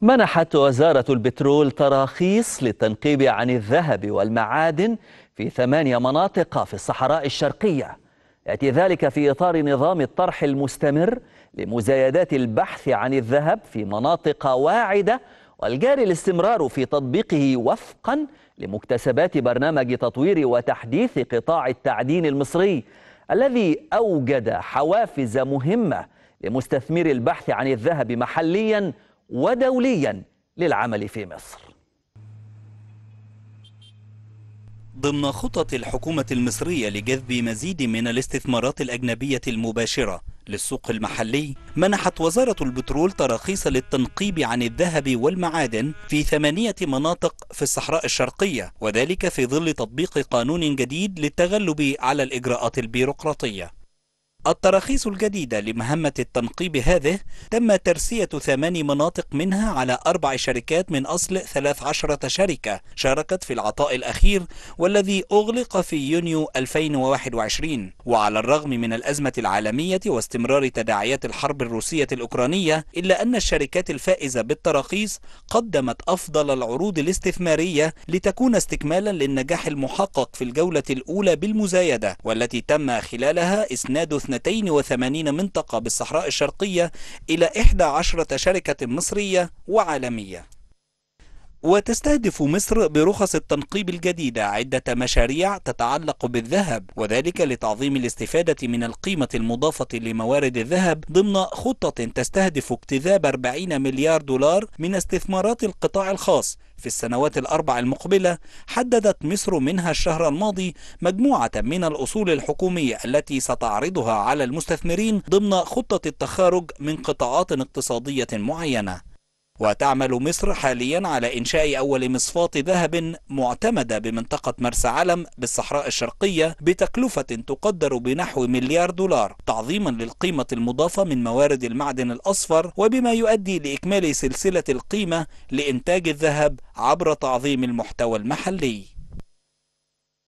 منحت وزارة البترول تراخيص للتنقيب عن الذهب والمعادن في ثمانية مناطق في الصحراء الشرقية يأتي ذلك في إطار نظام الطرح المستمر لمزايدات البحث عن الذهب في مناطق واعدة والجاري الاستمرار في تطبيقه وفقا لمكتسبات برنامج تطوير وتحديث قطاع التعدين المصري الذي أوجد حوافز مهمة لمستثمر البحث عن الذهب محليا ودوليا للعمل في مصر ضمن خطط الحكومة المصرية لجذب مزيد من الاستثمارات الأجنبية المباشرة للسوق المحلي منحت وزارة البترول تراخيص للتنقيب عن الذهب والمعادن في ثمانية مناطق في الصحراء الشرقية وذلك في ظل تطبيق قانون جديد للتغلب على الإجراءات البيروقراطية التراخيص الجديدة لمهمة التنقيب هذه تم ترسية ثمان مناطق منها على أربع شركات من أصل 13 شركة شاركت في العطاء الأخير والذي أغلق في يونيو 2021 وعلى الرغم من الأزمة العالمية واستمرار تداعيات الحرب الروسية الأوكرانية إلا أن الشركات الفائزة بالتراخيص قدمت أفضل العروض الاستثمارية لتكون استكمالا للنجاح المحقق في الجولة الأولى بالمزايدة والتي تم خلالها إسناد 82 منطقة بالصحراء الشرقية إلى 11 شركة مصرية وعالمية وتستهدف مصر برخص التنقيب الجديدة عدة مشاريع تتعلق بالذهب وذلك لتعظيم الاستفادة من القيمة المضافة لموارد الذهب ضمن خطة تستهدف اكتذاب 40 مليار دولار من استثمارات القطاع الخاص في السنوات الأربع المقبلة حددت مصر منها الشهر الماضي مجموعة من الأصول الحكومية التي ستعرضها على المستثمرين ضمن خطة التخارج من قطاعات اقتصادية معينة وتعمل مصر حاليا على إنشاء أول مصفاة ذهب معتمدة بمنطقة مرسى علم بالصحراء الشرقية بتكلفة تقدر بنحو مليار دولار تعظيما للقيمة المضافة من موارد المعدن الأصفر وبما يؤدي لإكمال سلسلة القيمة لإنتاج الذهب عبر تعظيم المحتوى المحلي